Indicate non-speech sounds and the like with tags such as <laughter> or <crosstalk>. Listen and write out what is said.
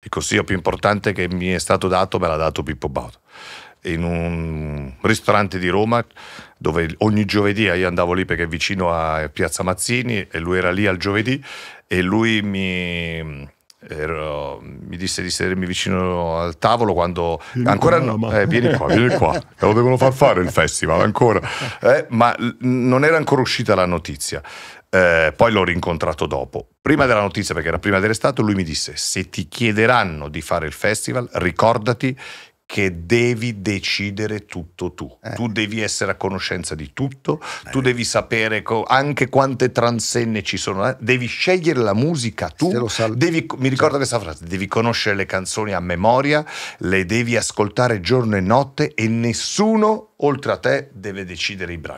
il consiglio più importante che mi è stato dato me l'ha dato Pippo Baudo in un ristorante di Roma dove ogni giovedì io andavo lì perché è vicino a Piazza Mazzini e lui era lì al giovedì e lui mi, ero, mi disse di sedermi vicino al tavolo quando vieni ancora no, eh, vieni qua, vieni qua, <laughs> lo devono far fare il festival ancora, eh, ma non era ancora uscita la notizia eh, poi l'ho rincontrato dopo. Prima della notizia, perché era prima dell'estate, lui mi disse: Se ti chiederanno di fare il festival, ricordati che devi decidere tutto tu. Eh. Tu devi essere a conoscenza di tutto, eh. tu devi sapere co- anche quante transenne ci sono, eh. devi scegliere la musica tu. Devi, mi ricorda certo. Cioè questa frase, devi conoscere le canzoni a memoria, le devi ascoltare giorno e notte e nessuno oltre a te deve decidere i brani.